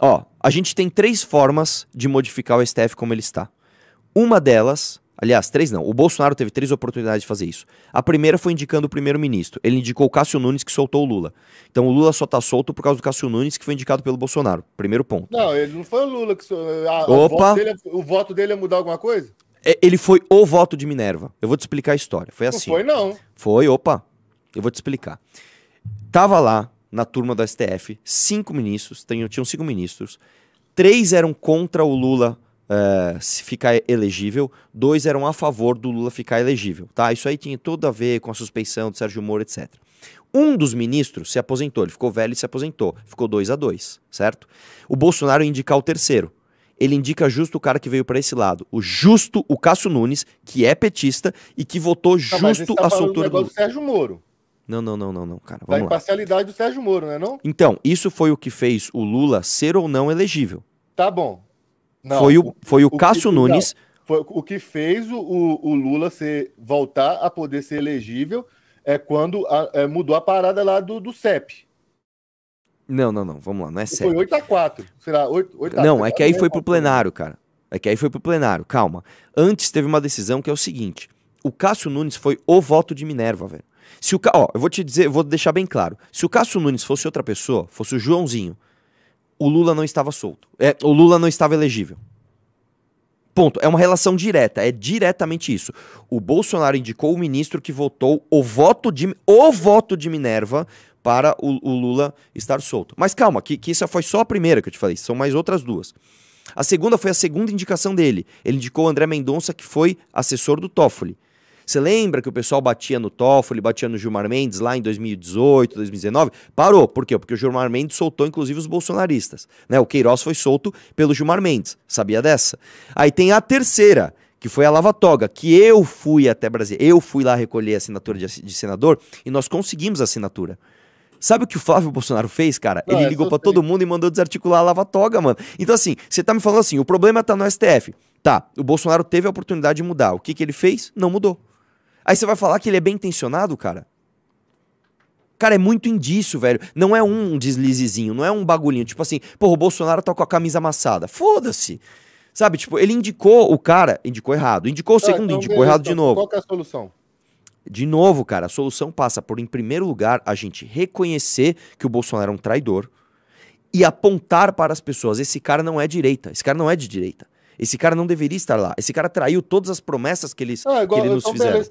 Ó, a gente tem três formas de modificar o STF como ele está. Uma delas, aliás, três não, o Bolsonaro teve três oportunidades de fazer isso. A primeira foi indicando o primeiro-ministro. Ele indicou o Cássio Nunes, que soltou o Lula. Então o Lula só tá solto por causa do Cássio Nunes, que foi indicado pelo Bolsonaro. Primeiro ponto. Não, ele não foi o Lula que. soltou Opa! É, o voto, dele, o voto dele ia mudar alguma coisa? É, ele foi o voto de Minerva. Eu vou te explicar a história. Foi assim. Não foi, não. Foi, opa. Eu vou te explicar. Tava lá na turma do STF, cinco ministros, tinham, tinham cinco ministros, três eram contra o Lula uh, ficar elegível, dois eram a favor do Lula ficar elegível. Tá? Isso aí tinha tudo a ver com a suspeição do Sérgio Moro, etc. Um dos ministros se aposentou, ele ficou velho e se aposentou. Ficou dois a dois, certo? O Bolsonaro indicar o terceiro. Ele indica justo o cara que veio para esse lado. O justo, o Cássio Nunes, que é petista e que votou Não, justo tá a soltura do. Sérgio Moro. Não, não, não, não, não, cara. Vamos da imparcialidade lá. do Sérgio Moro, não é não? Então, isso foi o que fez o Lula ser ou não elegível. Tá bom. Não, foi o, foi o, o Cássio que, Nunes. Não, foi, o que fez o, o Lula ser, voltar a poder ser elegível é quando a, é, mudou a parada lá do, do CEP. Não, não, não. Vamos lá, não é CEP. Foi 8 a 4 Será 8, 8 a Não, 4, é que aí foi pro plenário, cara. É que aí foi pro plenário, calma. Antes teve uma decisão que é o seguinte: o Cássio Nunes foi o voto de Minerva, velho. Se o ó, eu vou te dizer, vou deixar bem claro. Se o Cássio Nunes fosse outra pessoa, fosse o Joãozinho, o Lula não estava solto. É, o Lula não estava elegível. Ponto. É uma relação direta, é diretamente isso. O Bolsonaro indicou o ministro que votou o voto de o voto de Minerva para o, o Lula estar solto. Mas calma, que, que isso foi só a primeira que eu te falei, são mais outras duas. A segunda foi a segunda indicação dele. Ele indicou o André Mendonça, que foi assessor do Toffoli. Você lembra que o pessoal batia no Toffoli, batia no Gilmar Mendes lá em 2018, 2019? Parou. Por quê? Porque o Gilmar Mendes soltou, inclusive, os bolsonaristas. Né? O Queiroz foi solto pelo Gilmar Mendes. Sabia dessa? Aí tem a terceira, que foi a Lava Toga, que eu fui até Brasil, Eu fui lá recolher a assinatura de, de senador e nós conseguimos a assinatura. Sabe o que o Flávio Bolsonaro fez, cara? Ele é ligou para todo mundo e mandou desarticular a Lava Toga, mano. Então, assim, você tá me falando assim, o problema tá no STF. Tá, o Bolsonaro teve a oportunidade de mudar. O que, que ele fez? Não mudou. Aí você vai falar que ele é bem intencionado, cara? Cara, é muito indício, velho. Não é um deslizezinho, não é um bagulhinho. Tipo assim, pô, o Bolsonaro tá com a camisa amassada. Foda-se. Sabe, tipo, ele indicou o cara, indicou errado. Indicou o ah, segundo, ah, então, indicou errado de novo. Qual que é a solução? De novo, cara, a solução passa por, em primeiro lugar, a gente reconhecer que o Bolsonaro é um traidor e apontar para as pessoas: esse cara não é direita, esse cara não é de direita. Esse cara não deveria estar lá. Esse cara traiu todas as promessas que, eles, ah, igual, que ele nos fizeram.